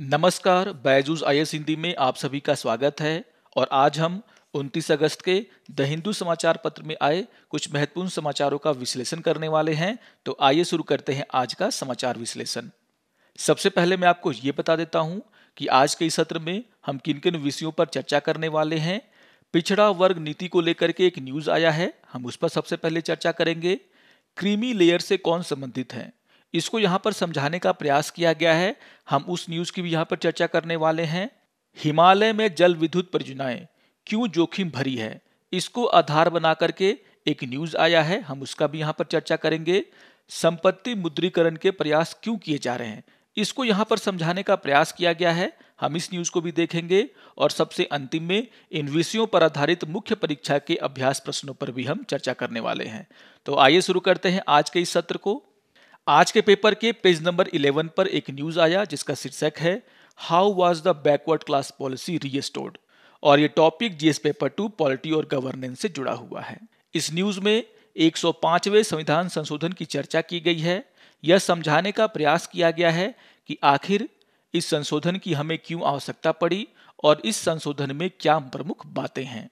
नमस्कार बैजूज आई हिंदी में आप सभी का स्वागत है और आज हम 29 अगस्त के द हिंदू समाचार पत्र में आए कुछ महत्वपूर्ण समाचारों का विश्लेषण करने वाले हैं तो आइए शुरू करते हैं आज का समाचार विश्लेषण सबसे पहले मैं आपको ये बता देता हूँ कि आज के इस सत्र में हम किन किन विषयों पर चर्चा करने वाले हैं पिछड़ा वर्ग नीति को लेकर के एक न्यूज आया है हम उस पर सबसे पहले चर्चा करेंगे क्रीमी लेयर से कौन संबंधित हैं इसको यहां पर समझाने का प्रयास किया गया है हम उस न्यूज की भी यहाँ पर चर्चा करने वाले हैं हिमालय में जल विद्युत परियोजनाएं क्यों जोखिम भरी है इसको आधार बना करके एक न्यूज आया है हम उसका भी यहाँ पर चर्चा करेंगे संपत्ति मुद्रीकरण के प्रयास क्यों किए जा रहे हैं इसको यहाँ पर समझाने का प्रयास किया गया है हम इस न्यूज को भी देखेंगे और सबसे अंतिम में इन विषयों पर आधारित मुख्य परीक्षा के अभ्यास प्रश्नों पर भी हम चर्चा करने वाले हैं तो आइए शुरू करते हैं आज के इस सत्र को आज के पेपर के पेज नंबर 11 पर एक न्यूज आया जिसका शीर्षक है how was the backward class policy restored और ये topic GS paper two polity और गवर्नेंस से जुड़ा हुआ है इस न्यूज में 105वें संविधान संशोधन की चर्चा की गई है यह समझाने का प्रयास किया गया है कि आखिर इस संशोधन की हमें क्यों आवश्यकता पड़ी और इस संशोधन में क्या प्रमुख बातें हैं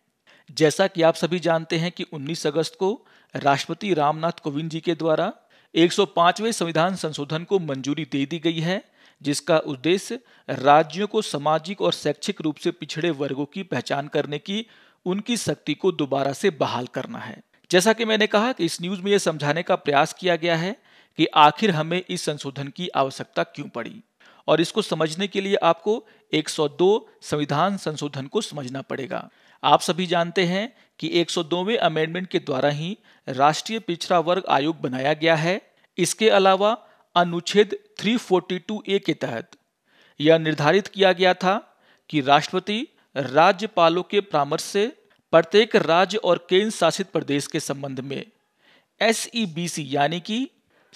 जैसा कि आप सभी जानते हैं कि 19 अगस्त को राष्ट्रपति रामनाथ कोविंद जी के द्वारा 105वें संविधान संशोधन को मंजूरी दे दी गई है जिसका उद्देश्य राज्यों को सामाजिक और शैक्षिक रूप से पिछड़े वर्गों की पहचान करने की उनकी शक्ति को दोबारा से बहाल करना है जैसा कि मैंने कहा कि इस न्यूज में यह समझाने का प्रयास किया गया है कि आखिर हमें इस संशोधन की आवश्यकता क्यों पड़ी और इसको समझने के लिए आपको 102 संविधान संशोधन को समझना पड़ेगा आप सभी जानते हैं कि 102वें अमेंडमेंट के द्वारा ही राष्ट्रीय पिछड़ा वर्ग आयोग बनाया गया है इसके अलावा अनुच्छेद 342 ए के तहत यह निर्धारित किया गया था कि राष्ट्रपति राज्यपालों के परामर्श से प्रत्येक राज्य और केंद्र शासित प्रदेश के संबंध में एस e यानी कि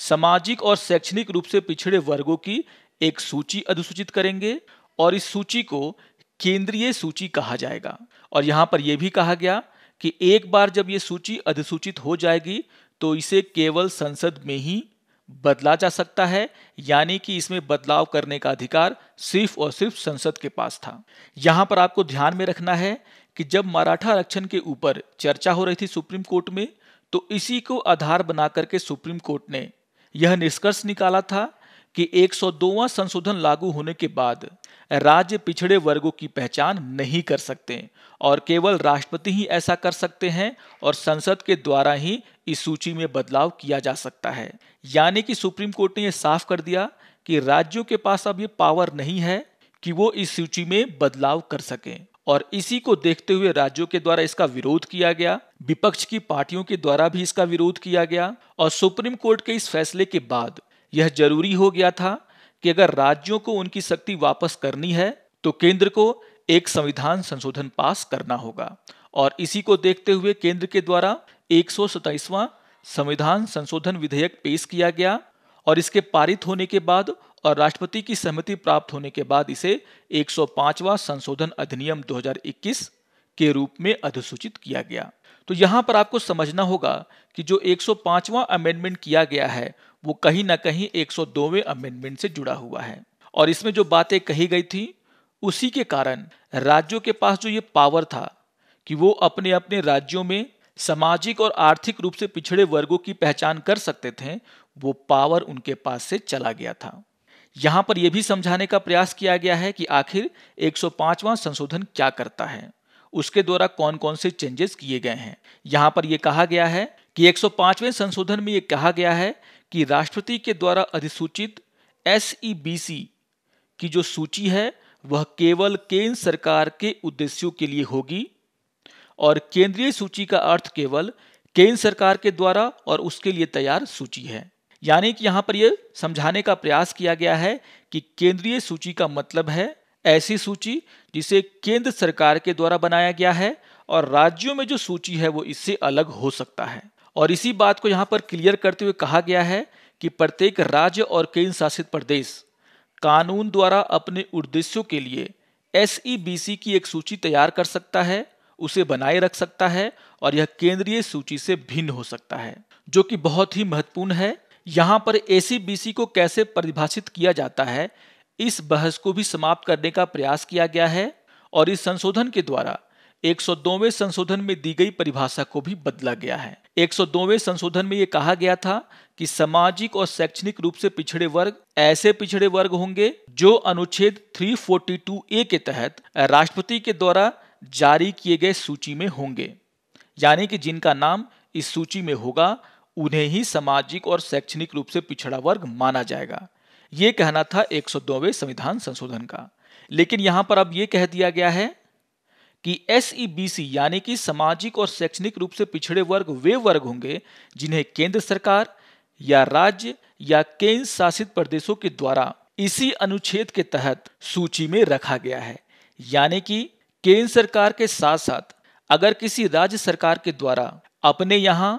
सामाजिक और शैक्षणिक रूप से पिछड़े वर्गों की एक सूची अधिसूचित करेंगे और इस सूची को केंद्रीय सूची कहा जाएगा और यहां पर यह भी कहा गया कि एक बार जब ये सूची अधिसूचित हो जाएगी तो इसे केवल संसद में ही बदला जा सकता है यानी कि इसमें बदलाव करने का अधिकार सिर्फ और सिर्फ संसद के पास था यहां पर आपको ध्यान में रखना है कि जब मराठा आरक्षण के ऊपर चर्चा हो रही थी सुप्रीम कोर्ट में तो इसी को आधार बना करके सुप्रीम कोर्ट ने यह निष्कर्ष निकाला था कि एक संशोधन लागू होने के बाद राज्य पिछड़े वर्गों की पहचान नहीं कर सकते और केवल राष्ट्रपति ही ऐसा कर सकते हैं और संसद के द्वारा ही इस सूची में बदलाव किया जा सकता है यानी कि सुप्रीम कोर्ट ने यह साफ कर दिया कि राज्यों के पास अब ये पावर नहीं है कि वो इस सूची में बदलाव कर सकें और इसी को देखते हुए राज्यों के द्वारा इसका विरोध किया गया विपक्ष की पार्टियों के द्वारा भी इसका विरोध किया गया और सुप्रीम कोर्ट के इस फैसले के बाद यह जरूरी हो गया था कि अगर राज्यों को उनकी शक्ति वापस करनी है तो केंद्र को एक संविधान संशोधन पास करना होगा और इसी को देखते हुए केंद्र के द्वारा एक संविधान संशोधन विधेयक पेश किया गया और इसके पारित होने के बाद और राष्ट्रपति की सहमति प्राप्त होने के बाद इसे 105वां संशोधन अधिनियम 2021 के रूप में अधिसूचित किया गया तो यहां पर आपको समझना होगा कि जो 105वां अमेंडमेंट किया गया है वो कहीं ना कहीं 102वें अमेंडमेंट से जुड़ा हुआ है और इसमें जो बातें कही गई थी उसी के कारण राज्यों के पास जो ये पावर था कि वो अपने अपने राज्यों में सामाजिक और आर्थिक रूप से पिछड़े वर्गों की पहचान कर सकते थे वो पावर उनके पास से चला गया था यहाँ पर यह भी समझाने का प्रयास किया गया है कि आखिर 105वां संशोधन क्या करता है उसके द्वारा कौन कौन से चेंजेस किए गए हैं यहां पर यह कहा गया है कि 105वें संशोधन में ये कहा गया है कि राष्ट्रपति के द्वारा अधिसूचित एस e की जो सूची है वह केवल केंद्र सरकार के उद्देश्यों के लिए होगी और केंद्रीय सूची का अर्थ केवल केंद्र सरकार के द्वारा और उसके लिए तैयार सूची है यानी कि यहाँ पर यह समझाने का प्रयास किया गया है कि केंद्रीय सूची का मतलब है ऐसी सूची जिसे केंद्र सरकार के द्वारा बनाया गया है और राज्यों में जो सूची है वो इससे अलग हो सकता है और इसी बात को यहाँ पर क्लियर करते हुए कहा गया है कि प्रत्येक राज्य और केंद्र शासित प्रदेश कानून द्वारा अपने उद्देश्यों के लिए एस e की एक सूची तैयार कर सकता है उसे बनाए रख सकता है और यह केंद्रीय सूची से भिन्न हो सकता है जो कि बहुत ही महत्वपूर्ण है यहाँ पर ए e को कैसे परिभाषित किया जाता है इस बहस को भी समाप्त करने का प्रयास किया गया है और इस संशोधन के द्वारा 102वें संशोधन में दी गई परिभाषा को भी बदला गया है 102वें संशोधन में यह कहा गया था कि सामाजिक और शैक्षणिक रूप से पिछड़े वर्ग ऐसे पिछड़े वर्ग होंगे जो अनुच्छेद 342 ए के तहत राष्ट्रपति के द्वारा जारी किए गए सूची में होंगे यानी कि जिनका नाम इस सूची में होगा उन्हें ही सामाजिक और शैक्षणिक रूप से पिछड़ा वर्ग माना जाएगा यह कहना था 102वें संविधान संशोधन का लेकिन यहां पर अब यह कह दिया गया है कि एस e यानी कि सामाजिक और शैक्षणिक रूप से पिछड़े वर्ग वे वर्ग होंगे जिन्हें केंद्र सरकार या राज्य या केंद्र शासित प्रदेशों के द्वारा इसी अनुच्छेद के तहत सूची में रखा गया है यानी कि केंद्र सरकार के साथ साथ अगर किसी राज्य सरकार के द्वारा अपने यहाँ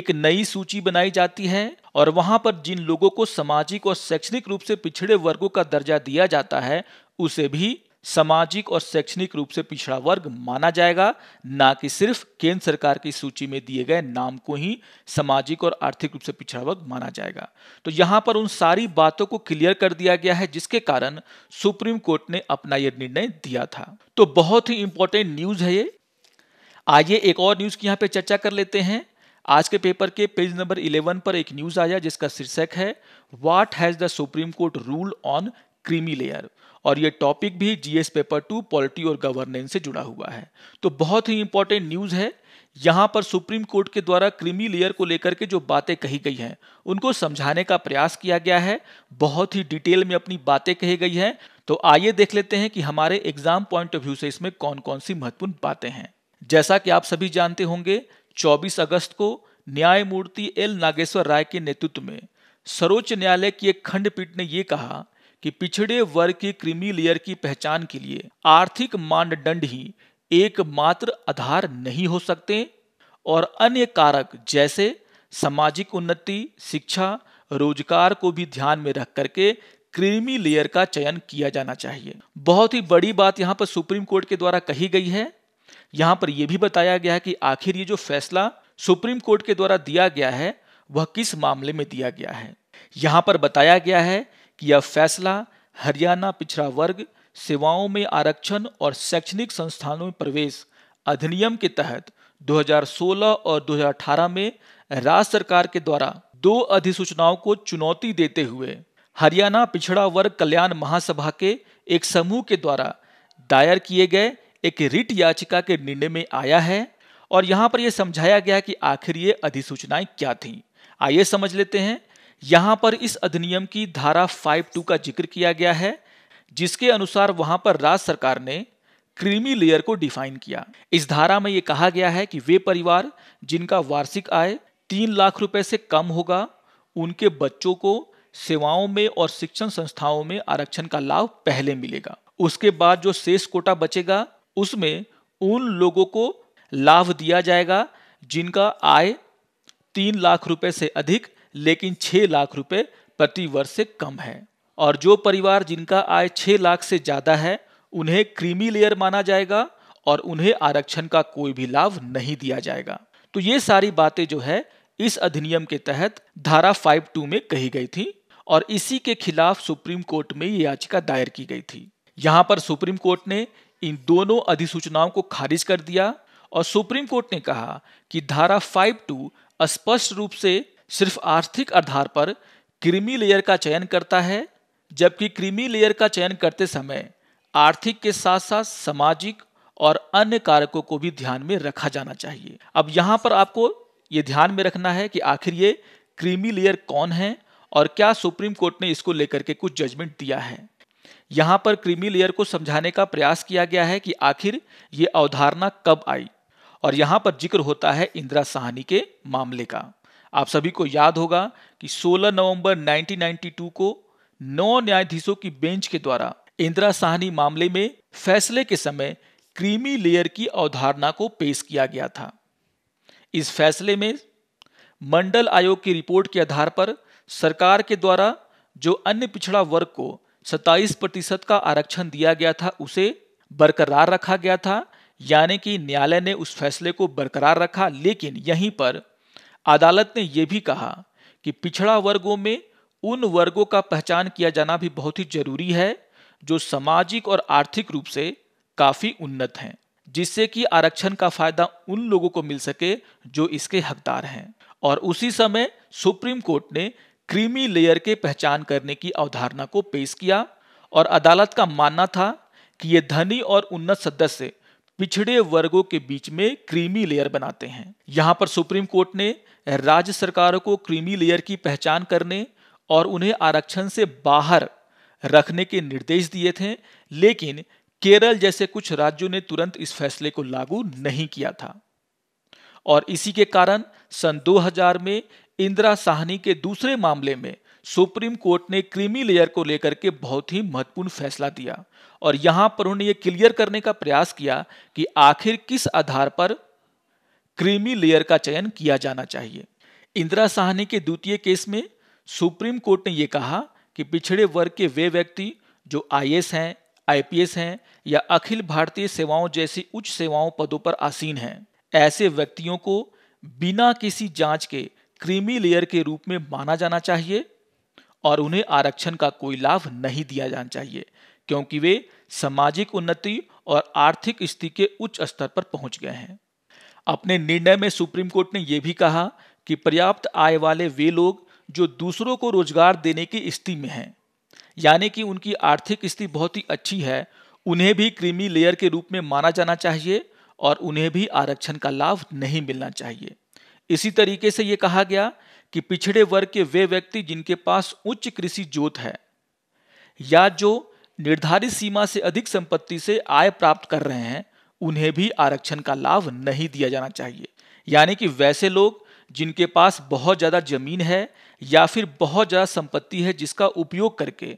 एक नई सूची बनाई जाती है और वहां पर जिन लोगों को सामाजिक और शैक्षणिक रूप से पिछड़े वर्गों का दर्जा दिया जाता है उसे भी सामाजिक और शैक्षणिक रूप से पिछड़ा वर्ग माना जाएगा ना कि सिर्फ केंद्र सरकार की सूची में दिए गए नाम को ही सामाजिक और आर्थिक रूप से पिछड़ा वर्ग माना जाएगा तो यहां पर उन सारी बातों को क्लियर कर दिया गया है जिसके कारण सुप्रीम कोर्ट ने अपना यह निर्णय दिया था तो बहुत ही इंपॉर्टेंट न्यूज है ये आइए एक और न्यूज की यहाँ पे चर्चा कर लेते हैं आज के पेपर के पेज नंबर 11 पर एक न्यूज आया जिसका शीर्षक है what has the supreme court rule on creamy layer और ये टॉपिक भी जीएस पेपर टू पॉलिटी और गवर्नेंस से जुड़ा हुआ है तो बहुत ही इंपॉर्टेंट न्यूज है यहां पर सुप्रीम कोर्ट के द्वारा क्रीमी लेयर को लेकर के जो बातें कही गई हैं उनको समझाने का प्रयास किया गया है बहुत ही डिटेल में अपनी बातें कही गई हैं तो आइए देख लेते हैं कि हमारे एग्जाम पॉइंट ऑफ व्यू से इसमें कौन कौन सी महत्वपूर्ण बातें हैं जैसा कि आप सभी जानते होंगे 24 अगस्त को न्यायमूर्ति एल नागेश्वर राय के नेतृत्व में सर्वोच्च न्यायालय की एक खंडपीठ ने यह कहा कि पिछड़े वर्ग के क्रीमी लेयर की पहचान के लिए आर्थिक मानदंड ही एकमात्र आधार नहीं हो सकते और अन्य कारक जैसे सामाजिक उन्नति शिक्षा रोजगार को भी ध्यान में रख करके क्रीमी लेयर का चयन किया जाना चाहिए बहुत ही बड़ी बात यहाँ पर सुप्रीम कोर्ट के द्वारा कही गई है यहाँ पर यह भी बताया गया है कि आखिर ये जो फैसला सुप्रीम कोर्ट के द्वारा दिया गया है वह किस मामले में दिया गया है यहाँ पर बताया गया है किया फैसला हरियाणा पिछड़ा वर्ग सेवाओं में आरक्षण और शैक्षणिक संस्थानों में प्रवेश अधिनियम के तहत 2016 और 2018 में राज्य सरकार के द्वारा दो अधिसूचनाओं को चुनौती देते हुए हरियाणा पिछड़ा वर्ग कल्याण महासभा के एक समूह के द्वारा दायर किए गए एक रिट याचिका के निर्णय में आया है और यहाँ पर यह समझाया गया कि आखिर ये अधिसूचनाएं क्या थीं आइए समझ लेते हैं यहां पर इस अधिनियम की धारा 52 का जिक्र किया गया है जिसके अनुसार वहां पर राज्य सरकार ने क्रीमी लेयर को डिफाइन किया इस धारा में यह कहा गया है कि वे परिवार जिनका वार्षिक आय तीन लाख रुपए से कम होगा उनके बच्चों को सेवाओं में और शिक्षण संस्थाओं में आरक्षण का लाभ पहले मिलेगा उसके बाद जो शेष कोटा बचेगा उसमें उन लोगों को लाभ दिया जाएगा जिनका आय तीन लाख रुपए से अधिक लेकिन छह लाख रुपए प्रति वर्ष से कम है और जो परिवार जिनका आय छह लाख से ज़्यादा है उन्हें क्रीमी लेयर माना जाएगा और उन्हें आरक्षण का कोई भी लाभ नहीं दिया जाएगा तो ये सारी बातें जो है इस अधिनियम के तहत धारा फाइव टू में कही गई थी और इसी के खिलाफ सुप्रीम कोर्ट में ये याचिका दायर की गई थी यहां पर सुप्रीम कोर्ट ने इन दोनों अधिसूचनाओं को खारिज कर दिया और सुप्रीम कोर्ट ने कहा कि धारा फाइव टू स्पष्ट रूप से सिर्फ आर्थिक आधार पर क्रीमी लेयर का चयन करता है जबकि क्रीमी लेयर का चयन करते समय आर्थिक के साथ साथ सामाजिक और अन्य कारकों को भी ध्यान में रखा जाना चाहिए अब यहाँ पर आपको ये ध्यान में रखना है कि आखिर ये क्रीमी लेयर कौन है और क्या सुप्रीम कोर्ट ने इसको लेकर के कुछ जजमेंट दिया है यहाँ पर क्रीमी लेयर को समझाने का प्रयास किया गया है कि आखिर ये अवधारणा कब आई और यहाँ पर जिक्र होता है इंदिरा साहनी के मामले का आप सभी को याद होगा कि 16 नवंबर 1992 को नौ न्यायाधीशों की बेंच के द्वारा इंदिरा साहनी मामले में फैसले के समय क्रीमी लेयर की अवधारणा को पेश किया गया था इस फैसले में मंडल आयोग की रिपोर्ट के आधार पर सरकार के द्वारा जो अन्य पिछड़ा वर्ग को 27 प्रतिशत का आरक्षण दिया गया था उसे बरकरार रखा गया था यानी कि न्यायालय ने उस फैसले को बरकरार रखा लेकिन यहीं पर अदालत ने यह भी कहा कि पिछड़ा वर्गों में उन वर्गों का पहचान किया जाना भी बहुत ही जरूरी है जो सामाजिक और आर्थिक रूप से काफी उन्नत हैं जिससे कि आरक्षण का फायदा उन लोगों को मिल सके जो इसके हकदार हैं और उसी समय सुप्रीम कोर्ट ने क्रीमी लेयर के पहचान करने की अवधारणा को पेश किया और अदालत का मानना था कि ये धनी और उन्नत सदस्य पिछड़े वर्गों के बीच में क्रीमी लेयर बनाते हैं यहां पर सुप्रीम कोर्ट ने राज्य सरकारों को क्रीमी लेयर की पहचान करने और उन्हें आरक्षण से बाहर रखने के निर्देश दिए थे लेकिन केरल जैसे कुछ राज्यों ने तुरंत इस फैसले को लागू नहीं किया था और इसी के कारण सन 2000 में इंदिरा साहनी के दूसरे मामले में सुप्रीम कोर्ट ने क्रीमी लेयर को लेकर के बहुत ही महत्वपूर्ण फैसला दिया और यहां पर उन्होंने ये क्लियर करने का प्रयास किया कि आखिर किस आधार पर क्रीमी लेयर का चयन किया जाना चाहिए इंदिरा साहनी के द्वितीय केस में सुप्रीम कोर्ट ने यह कहा कि पिछड़े वर्ग के वे व्यक्ति जो आई हैं आईपीएस हैं या अखिल भारतीय सेवाओं जैसी उच्च सेवाओं पदों पर आसीन हैं ऐसे व्यक्तियों को बिना किसी जांच के क्रीमी लेयर के रूप में माना जाना चाहिए और उन्हें आरक्षण का कोई लाभ नहीं दिया जाना चाहिए क्योंकि वे सामाजिक उन्नति और आर्थिक स्थिति के उच्च स्तर पर पहुंच गए हैं अपने निर्णय में सुप्रीम कोर्ट ने यह भी कहा कि पर्याप्त आय वाले वे लोग जो दूसरों को रोजगार देने की स्थिति में हैं यानी कि उनकी आर्थिक स्थिति बहुत ही अच्छी है उन्हें भी क्रीमी लेयर के रूप में माना जाना चाहिए और उन्हें भी आरक्षण का लाभ नहीं मिलना चाहिए इसी तरीके से यह कहा गया कि पिछड़े वर्ग के वे व्यक्ति जिनके पास उच्च कृषि जोत है या जो निर्धारित सीमा से अधिक संपत्ति से आय प्राप्त कर रहे हैं उन्हें भी आरक्षण का लाभ नहीं दिया जाना चाहिए यानी कि वैसे लोग जिनके पास बहुत ज़्यादा जमीन है या फिर बहुत ज़्यादा संपत्ति है जिसका उपयोग करके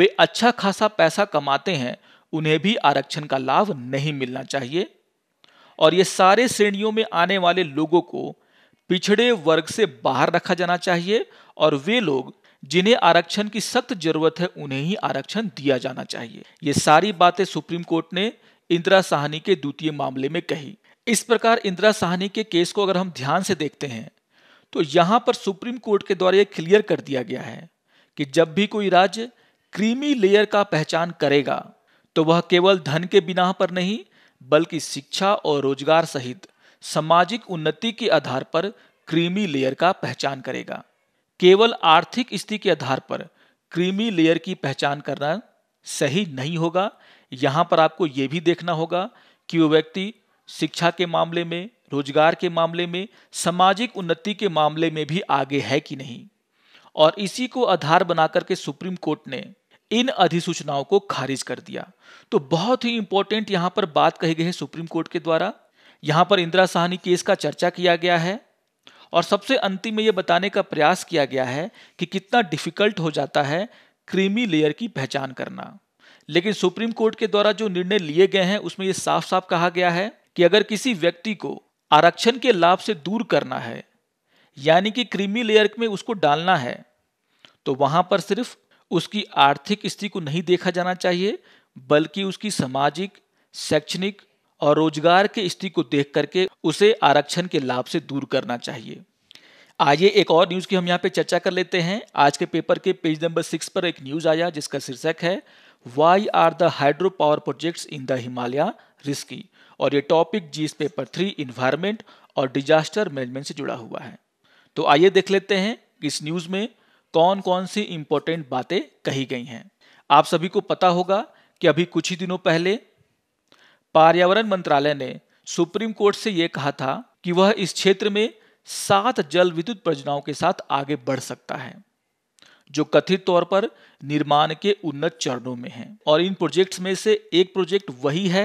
वे अच्छा खासा पैसा कमाते हैं उन्हें भी आरक्षण का लाभ नहीं मिलना चाहिए और ये सारे श्रेणियों में आने वाले लोगों को पिछड़े वर्ग से बाहर रखा जाना चाहिए और वे लोग जिन्हें आरक्षण की सख्त जरूरत है उन्हें ही आरक्षण दिया जाना चाहिए ये सारी बातें सुप्रीम कोर्ट ने इंदिरा साहनी के द्वितीय मामले में कही इस प्रकार इंदिरा साहनी के केस को अगर हम ध्यान से देखते हैं तो यहां पर सुप्रीम कोर्ट के द्वारा यह क्लियर कर दिया गया है कि जब भी कोई राज्य क्रीमी लेयर का पहचान करेगा तो वह केवल धन के बिना पर नहीं बल्कि शिक्षा और रोजगार सहित सामाजिक उन्नति के आधार पर क्रीमी लेयर का पहचान करेगा केवल आर्थिक स्थिति के आधार पर क्रीमी लेयर की पहचान करना सही नहीं होगा यहाँ पर आपको ये भी देखना होगा कि वो व्यक्ति शिक्षा के मामले में रोजगार के मामले में सामाजिक उन्नति के मामले में भी आगे है कि नहीं और इसी को आधार बनाकर के सुप्रीम कोर्ट ने इन अधिसूचनाओं को खारिज कर दिया तो बहुत ही इंपॉर्टेंट यहां पर बात कही गई है सुप्रीम कोर्ट के द्वारा यहां पर इंदिरा साहनी केस का चर्चा किया गया है और सबसे अंतिम में यह बताने का प्रयास किया गया है कि कितना डिफिकल्ट हो जाता है क्रीमी लेयर की पहचान करना लेकिन सुप्रीम कोर्ट के द्वारा जो निर्णय लिए गए हैं उसमें यह साफ साफ कहा गया है कि अगर किसी व्यक्ति को आरक्षण के लाभ से दूर करना है यानी कि क्रीमी लेयर में उसको डालना है तो वहां पर सिर्फ उसकी आर्थिक स्थिति को नहीं देखा जाना चाहिए बल्कि उसकी सामाजिक शैक्षणिक और रोजगार की स्थिति को देख करके उसे आरक्षण के लाभ से दूर करना चाहिए आइए एक और न्यूज़ की हम यहाँ पे चर्चा कर लेते हैं आज के पेपर के पेज नंबर सिक्स पर एक न्यूज़ आया जिसका शीर्षक है why are the hydro power project in the Himalaya risky और ये topic GS paper three environment और डिजास्टर मैनेजमेंट से जुड़ा हुआ है तो आइए देख लेते हैं इस न्यूज़ में कौन कौन सी इंपॉर्टेंट बातें कही गई हैं आप सभी को पता होगा कि अभी कुछ ही दिनों पहले पर्यावरण मंत्रालय ने सुप्रीम कोर्ट से यह कहा था कि वह इस क्षेत्र में सात जल विद्युत परियोजनाओं के साथ आगे बढ़ सकता है जो कथित तौर पर निर्माण के उन्नत चरणों में है और इन प्रोजेक्ट्स में से एक प्रोजेक्ट वही है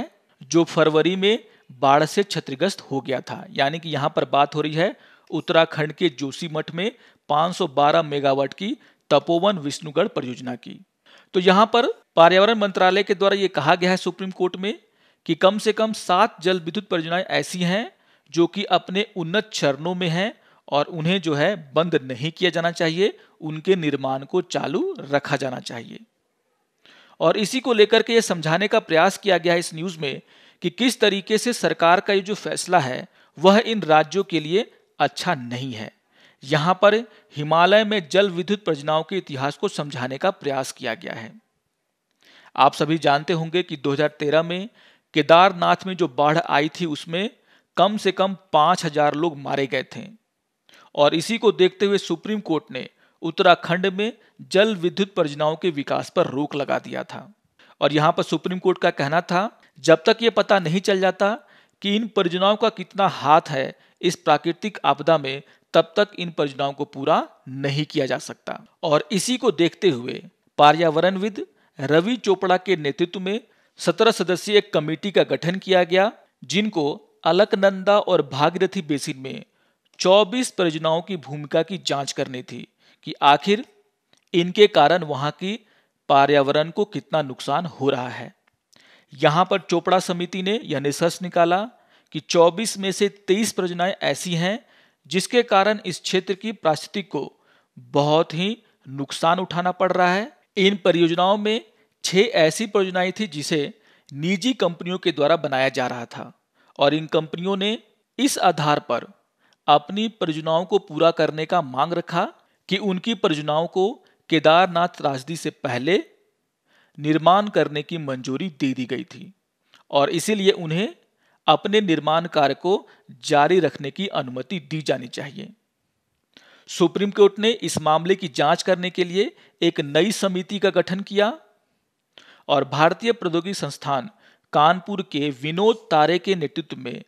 जो फरवरी में बाढ़ से क्षतिग्रस्त हो गया था यानी कि यहां पर बात हो रही है उत्तराखंड के जोशी मठ में 512 मेगावाट की तपोवन विष्णुगढ़ परियोजना की तो यहां पर पर्यावरण मंत्रालय के द्वारा यह कहा गया है सुप्रीम कोर्ट में कि कम से कम सात जल विद्युत परियोजनाएं ऐसी हैं जो कि अपने उन्नत चरणों में हैं और उन्हें जो है बंद नहीं किया जाना चाहिए उनके निर्माण को चालू रखा जाना चाहिए और इसी को लेकर के ये समझाने का प्रयास किया गया है इस न्यूज़ में कि किस तरीके से सरकार का ये जो फैसला है वह इन राज्यों के लिए अच्छा नहीं है यहां पर हिमालय में जल विद्युत परियोजनाओं के इतिहास को समझाने का प्रयास किया गया है आप सभी जानते होंगे कि 2013 में केदारनाथ में जो बाढ़ आई थी उसमें कम से कम पांच हजार लोग मारे गए थे और इसी को देखते हुए सुप्रीम कोर्ट ने उत्तराखंड में जल विद्युत परियोजनाओं के विकास पर रोक लगा दिया था और यहां पर सुप्रीम कोर्ट का कहना था जब तक ये पता नहीं चल जाता कि इन परियोजनाओं का कितना हाथ है इस प्राकृतिक आपदा में तब तक इन परियोजनाओं को पूरा नहीं किया जा सकता और इसी को देखते हुए पर्यावरणविद रवि चोपड़ा के नेतृत्व में सत्रह सदस्यीय कमेटी का गठन किया गया जिनको अलकनंदा और भागीरथी बेसिन में 24 परियोजनाओं की भूमिका की जांच करनी थी कि आखिर इनके कारण वहां की पर्यावरण को कितना नुकसान हो रहा है यहां पर चोपड़ा समिति ने यह निष्कर्ष निकाला कि 24 में से 23 परियोजनाएं ऐसी हैं जिसके कारण इस क्षेत्र की पारिस्थितिक को बहुत ही नुकसान उठाना पड़ रहा है इन परियोजनाओं में छह ऐसी परियोजनाएं थी जिसे निजी कंपनियों के द्वारा बनाया जा रहा था और इन कंपनियों ने इस आधार पर अपनी परियोजनाओं को पूरा करने का मांग रखा कि उनकी परियोजनाओं को केदारनाथ राजदी से पहले निर्माण करने की मंजूरी दे दी गई थी और इसीलिए उन्हें अपने निर्माण कार्य को जारी रखने की अनुमति दी जानी चाहिए सुप्रीम कोर्ट ने इस मामले की जांच करने के लिए एक नई समिति का गठन किया और भारतीय प्रौद्योगिकी संस्थान कानपुर के विनोद तारे के नेतृत्व में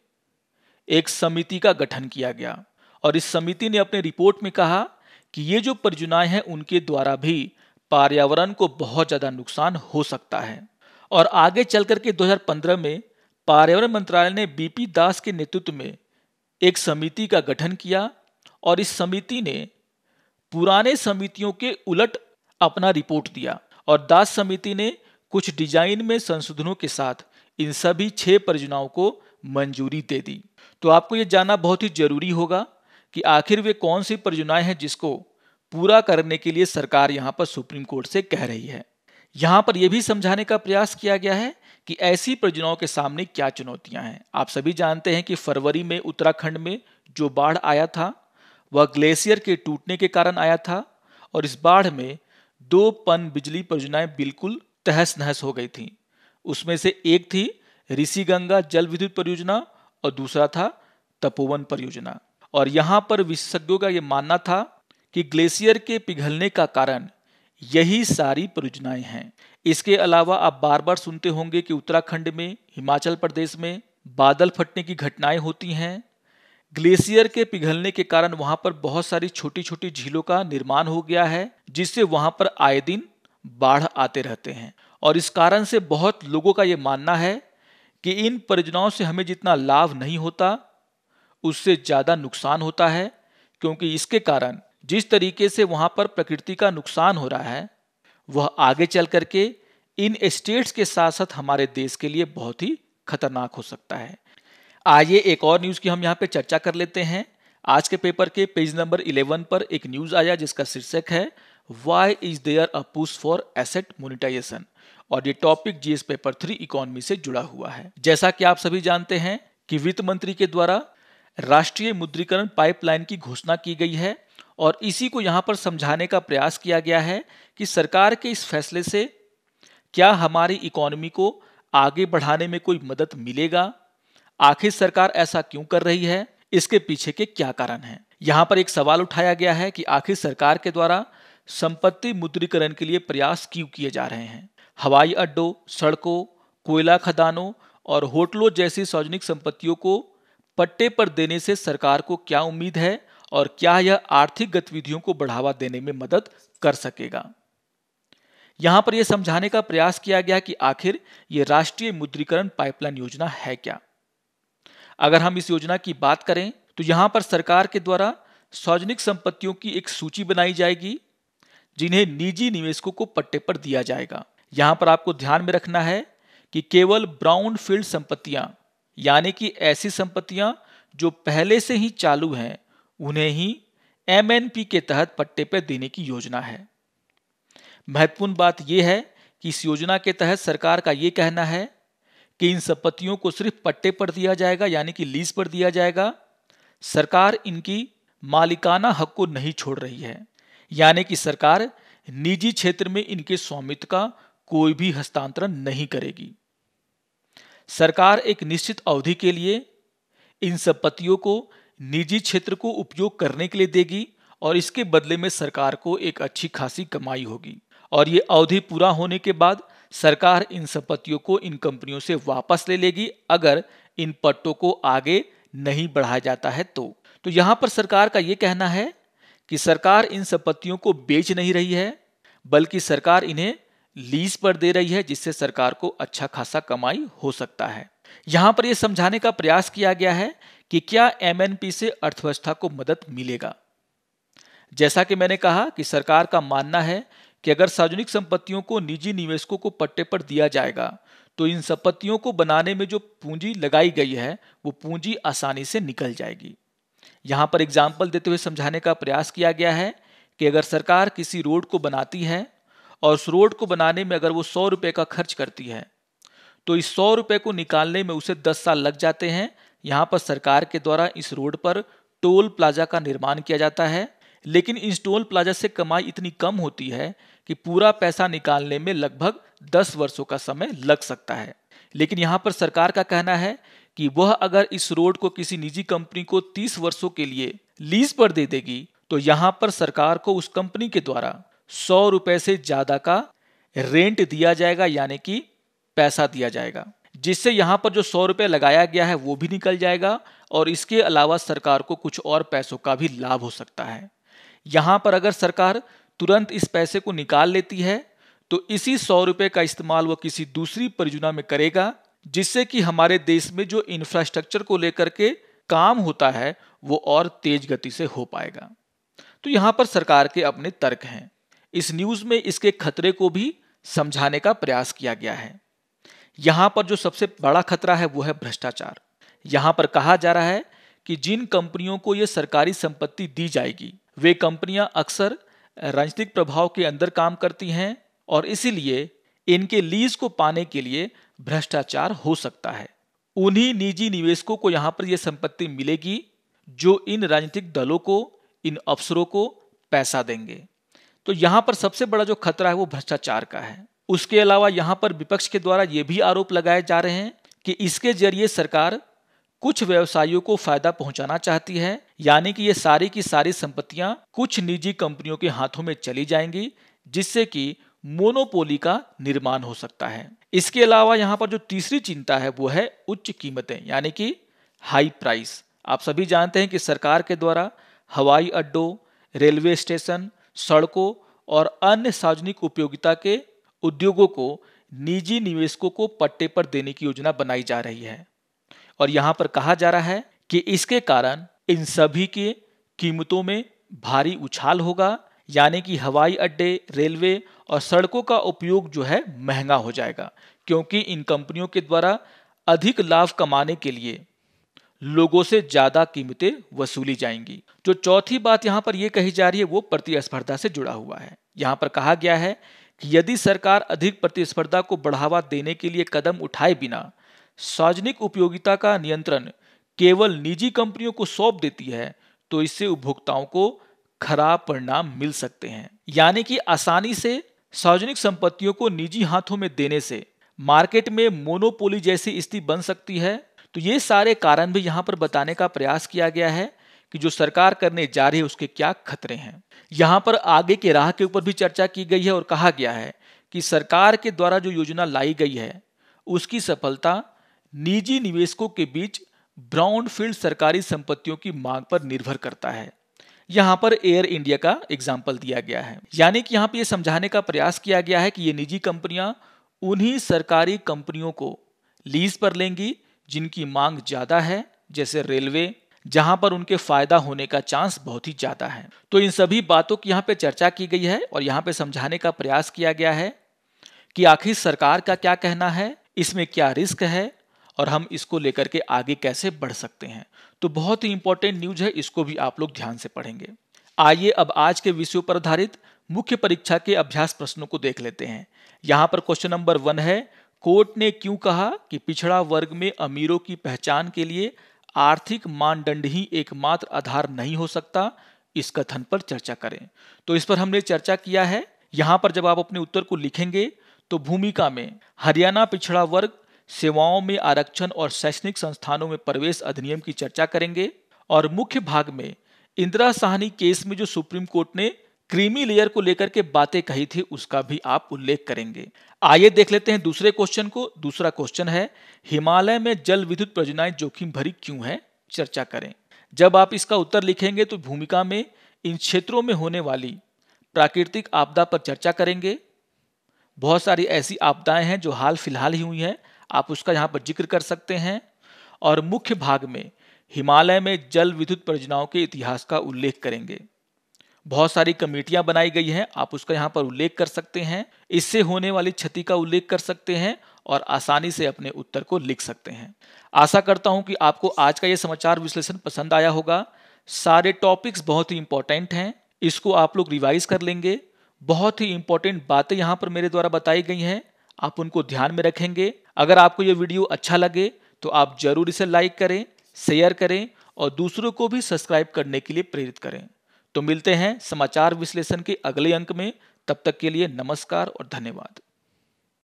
एक समिति का गठन किया गया और इस समिति ने अपने रिपोर्ट में कहा कि ये जो परियोजनाएं हैं उनके द्वारा भी पर्यावरण को बहुत ज़्यादा नुकसान हो सकता है और आगे चल करके 2015 में पर्यावरण मंत्रालय ने बीपी दास के नेतृत्व में एक समिति का गठन किया और इस समिति ने पुराने समितियों के उलट अपना रिपोर्ट दिया और दास समिति ने कुछ डिजाइन में संशोधनों के साथ इन सभी छह परियोजनाओं को मंजूरी दे दी तो आपको यह जानना बहुत ही जरूरी होगा कि आखिर वे कौन सी परियोजनाएं हैं जिसको पूरा करने के लिए सरकार यहां पर सुप्रीम कोर्ट से कह रही है यहां पर यह भी समझाने का प्रयास किया गया है कि ऐसी परियोजनाओं के सामने क्या चुनौतियां हैं आप सभी जानते हैं कि फरवरी में उत्तराखंड में जो बाढ़ आया था वह ग्लेशियर के टूटने के कारण आया था और इस बाढ़ में दो पन बिजली परियोजनाएं बिल्कुल तहस नहस हो गई थी उसमें से एक थी ऋषि गंगा जल विद्युत परियोजना और दूसरा था तपोवन परियोजना और यहाँ पर विशेषज्ञों का यह मानना था कि ग्लेशियर के पिघलने का कारण यही सारी परियोजनाएं हैं इसके अलावा आप बार बार सुनते होंगे कि उत्तराखंड में हिमाचल प्रदेश में बादल फटने की घटनाएं होती हैं ग्लेशियर के पिघलने के कारण वहां पर बहुत सारी छोटी छोटी झीलों का निर्माण हो गया है जिससे वहां पर आए दिन बाढ़ आते रहते हैं और इस कारण से बहुत लोगों का ये मानना है कि इन परियोजनाओं से हमें जितना लाभ नहीं होता उससे ज़्यादा नुकसान होता है क्योंकि इसके कारण जिस तरीके से वहाँ पर प्रकृति का नुकसान हो रहा है वह आगे चल करके इन स्टेट्स के साथ साथ हमारे देश के लिए बहुत ही खतरनाक हो सकता है आइए एक और न्यूज़ की हम यहाँ पे चर्चा कर लेते हैं आज के पेपर के पेज नंबर 11 पर एक न्यूज़ आया जिसका शीर्षक है why is there a push for asset monetisation और ये topic GS paper three economy से जुड़ा हुआ है जैसा कि आप सभी जानते हैं कि वित्त मंत्री के द्वारा राष्ट्रीय मुद्रीकरण पाइपलाइन की घोषणा की गई है और इसी को यहां पर समझाने का प्रयास किया गया है कि सरकार के इस फैसले से क्या हमारी इकोनॉमी को आगे बढ़ाने में कोई मदद मिलेगा आखिर सरकार ऐसा क्यों कर रही है इसके पीछे के क्या कारण हैं यहाँ पर एक सवाल उठाया गया है कि आखिर सरकार के द्वारा संपत्ति मुद्रीकरण के लिए प्रयास क्यों किए जा रहे हैं हवाई अड्डों सड़कों कोयला खदानों और होटलों जैसी सार्वजनिक संपत्तियों को पट्टे पर देने से सरकार को क्या उम्मीद है और क्या यह आर्थिक गतिविधियों को बढ़ावा देने में मदद कर सकेगा यहां पर यह समझाने का प्रयास किया गया कि आखिर यह राष्ट्रीय मुद्रीकरण पाइपलाइन योजना है क्या अगर हम इस योजना की बात करें तो यहां पर सरकार के द्वारा सार्वजनिक संपत्तियों की एक सूची बनाई जाएगी जिन्हें निजी निवेशकों को पट्टे पर दिया जाएगा यहां पर आपको ध्यान में रखना है कि केवल ब्राउन फील्ड संपत्तियां यानी कि ऐसी संपत्तियां जो पहले से ही चालू हैं उन्हें ही एमएनपी के तहत पट्टे पर देने की योजना है महत्वपूर्ण बात यह है कि इस योजना के तहत सरकार का ये कहना है कि इन संपत्तियों को सिर्फ पट्टे पर दिया जाएगा यानी कि लीज पर दिया जाएगा सरकार इनकी मालिकाना हक को नहीं छोड़ रही है यानी कि सरकार निजी क्षेत्र में इनके स्वामित्व का कोई भी हस्तांतरण नहीं करेगी सरकार एक निश्चित अवधि के लिए इन संपत्तियों को निजी क्षेत्र को उपयोग करने के लिए देगी और इसके बदले में सरकार को एक अच्छी खासी कमाई होगी और ये अवधि पूरा होने के बाद सरकार इन संपत्तियों को इन कंपनियों से वापस ले लेगी अगर इन पट्टों को आगे नहीं बढ़ाया जाता है तो तो यहां पर सरकार का यह कहना है कि सरकार इन संपत्तियों को बेच नहीं रही है बल्कि सरकार इन्हें लीज पर दे रही है जिससे सरकार को अच्छा खासा कमाई हो सकता है यहां पर यह समझाने का प्रयास किया गया है कि क्या एमएनपी से अर्थव्यवस्था को मदद मिलेगा जैसा कि मैंने कहा कि सरकार का मानना है कि अगर सार्वजनिक संपत्तियों को निजी निवेशकों को पट्टे पर दिया जाएगा तो इन संपत्तियों को बनाने में जो पूंजी लगाई गई है वो पूंजी आसानी से निकल जाएगी यहाँ पर एग्जाम्पल देते हुए समझाने का प्रयास किया गया है कि अगर सरकार किसी रोड को बनाती है और उस रोड को बनाने में अगर वो सौ रुपये का खर्च करती है तो इस सौ रुपये को निकालने में उसे दस साल लग जाते हैं यहाँ पर सरकार के द्वारा इस रोड पर टोल प्लाजा का निर्माण किया जाता है लेकिन इस टोल प्लाजा से कमाई इतनी कम होती है कि पूरा पैसा निकालने में लगभग दस वर्षों का समय लग सकता है लेकिन यहाँ पर सरकार का कहना है कि वह अगर इस रोड को किसी निजी कंपनी को 30 वर्षों के लिए लीज पर दे देगी तो यहां पर सरकार को उस कंपनी के द्वारा सौ रुपए से ज्यादा का रेंट दिया जाएगा यानी कि पैसा दिया जाएगा जिससे यहाँ पर जो सौ रुपए लगाया गया है वो भी निकल जाएगा और इसके अलावा सरकार को कुछ और पैसों का भी लाभ हो सकता है यहाँ पर अगर सरकार तुरंत इस पैसे को निकाल लेती है तो इसी सौ रुपए का इस्तेमाल वह किसी दूसरी परियोजना में करेगा जिससे कि हमारे देश में जो इंफ्रास्ट्रक्चर को लेकर के काम होता है वो और तेज गति से हो पाएगा तो यहां पर सरकार के अपने तर्क हैं इस न्यूज में इसके खतरे को भी समझाने का प्रयास किया गया है यहां पर जो सबसे बड़ा खतरा है वो है भ्रष्टाचार यहां पर कहा जा रहा है कि जिन कंपनियों को यह सरकारी संपत्ति दी जाएगी वे कंपनियां अक्सर राजनीतिक प्रभाव के अंदर काम करती हैं और इसीलिए इनके लीज को पाने के लिए भ्रष्टाचार हो सकता है उन्हीं निजी निवेशकों को यहां पर यह संपत्ति मिलेगी जो इन राजनीतिक दलों को इन अफसरों को पैसा देंगे तो यहां पर सबसे बड़ा जो खतरा है वो भ्रष्टाचार का है उसके अलावा यहां पर विपक्ष के द्वारा यह भी आरोप लगाए जा रहे हैं कि इसके जरिए सरकार कुछ व्यवसायियों को फायदा पहुंचाना चाहती है यानी कि ये सारी की सारी संपत्तियां कुछ निजी कंपनियों के हाथों में चली जाएंगी जिससे कि मोनोपोली का निर्माण हो सकता है इसके अलावा यहाँ पर जो तीसरी चिंता है वो है उच्च कीमतें यानी कि हाई प्राइस आप सभी जानते हैं कि सरकार के द्वारा हवाई अड्डों रेलवे स्टेशन सड़कों और अन्य सार्वजनिक उपयोगिता के उद्योगों को निजी निवेशकों को पट्टे पर देने की योजना बनाई जा रही है और यहाँ पर कहा जा रहा है कि इसके कारण इन सभी के कीमतों में भारी उछाल होगा यानी कि हवाई अड्डे रेलवे और सड़कों का उपयोग जो है महंगा हो जाएगा क्योंकि इन कंपनियों के द्वारा अधिक लाभ कमाने के लिए लोगों से ज्यादा कीमतें वसूली जाएंगी जो चौथी बात यहां पर यह कही जा रही है वो प्रतिस्पर्धा से जुड़ा हुआ है यहां पर कहा गया है कि यदि सरकार अधिक प्रतिस्पर्धा को बढ़ावा देने के लिए कदम उठाए बिना सार्वजनिक उपयोगिता का नियंत्रण केवल निजी कंपनियों को सौंप देती है तो इससे उपभोक्ताओं को खराब परिणाम मिल सकते हैं यानी कि आसानी से सार्वजनिक संपत्तियों को निजी हाथों में देने से मार्केट में मोनोपोली जैसी स्थिति बन सकती है तो ये सारे कारण भी यहाँ पर बताने का प्रयास किया गया है कि जो सरकार करने जा रही है उसके क्या खतरे हैं यहाँ पर आगे के राह के ऊपर भी चर्चा की गई है और कहा गया है कि सरकार के द्वारा जो योजना लाई गई है उसकी सफलता निजी निवेशकों के बीच ब्राउनफील्ड सरकारी संपत्तियों की मांग पर निर्भर करता है यहाँ पर एयर इंडिया का एग्जाम्पल दिया गया है यानी कि यहाँ पर यह समझाने का प्रयास किया गया है कि ये निजी कंपनियां उन्हीं सरकारी कंपनियों को लीज पर लेंगी जिनकी मांग ज्यादा है जैसे रेलवे जहां पर उनके फायदा होने का चांस बहुत ही ज्यादा है तो इन सभी बातों की यहाँ पे चर्चा की गई है और यहाँ पे समझाने का प्रयास किया गया है कि आखिर सरकार का क्या कहना है इसमें क्या रिस्क है और हम इसको लेकर के आगे कैसे बढ़ सकते हैं तो बहुत ही इंपॉर्टेंट न्यूज है इसको भी आप लोग ध्यान से पढ़ेंगे आइए अब आज के विषयों पर आधारित मुख्य परीक्षा के अभ्यास प्रश्नों को देख लेते हैं यहां पर क्वेश्चन नंबर वन है कोर्ट ने क्यों कहा कि पिछड़ा वर्ग में अमीरों की पहचान के लिए आर्थिक मानदंड ही एकमात्र आधार नहीं हो सकता इस कथन पर चर्चा करें तो इस पर हमने चर्चा किया है यहां पर जब आप अपने उत्तर को लिखेंगे तो भूमिका में हरियाणा पिछड़ा वर्ग सेवाओं में आरक्षण और शैक्षणिक संस्थानों में प्रवेश अधिनियम की चर्चा करेंगे और मुख्य भाग में इंदिरा साहनी केस में जो सुप्रीम कोर्ट ने क्रीमी लेयर को लेकर के बातें कही थी उसका भी आप उल्लेख करेंगे आइए देख लेते हैं दूसरे क्वेश्चन को दूसरा क्वेश्चन है हिमालय में जल विद्युत परियोजनाएं जोखिम भरी क्यों है चर्चा करें जब आप इसका उत्तर लिखेंगे तो भूमिका में इन क्षेत्रों में होने वाली प्राकृतिक आपदा पर चर्चा करेंगे बहुत सारी ऐसी आपदाएं हैं जो हाल फिलहाल ही हुई हैं आप उसका यहाँ पर जिक्र कर सकते हैं और मुख्य भाग में हिमालय में जल विद्युत परियोजनाओं के इतिहास का उल्लेख करेंगे बहुत सारी कमेटियां बनाई गई हैं आप उसका यहाँ पर उल्लेख कर सकते हैं इससे होने वाली क्षति का उल्लेख कर सकते हैं और आसानी से अपने उत्तर को लिख सकते हैं आशा करता हूँ कि आपको आज का ये समाचार विश्लेषण पसंद आया होगा सारे टॉपिक्स बहुत ही इंपॉर्टेंट हैं इसको आप लोग रिवाइज कर लेंगे बहुत ही इंपॉर्टेंट बातें यहाँ पर मेरे द्वारा बताई गई हैं आप उनको ध्यान में रखेंगे अगर आपको ये वीडियो अच्छा लगे तो आप जरूर इसे लाइक करें शेयर करें और दूसरों को भी सब्सक्राइब करने के लिए प्रेरित करें तो मिलते हैं समाचार विश्लेषण के अगले अंक में तब तक के लिए नमस्कार और धन्यवाद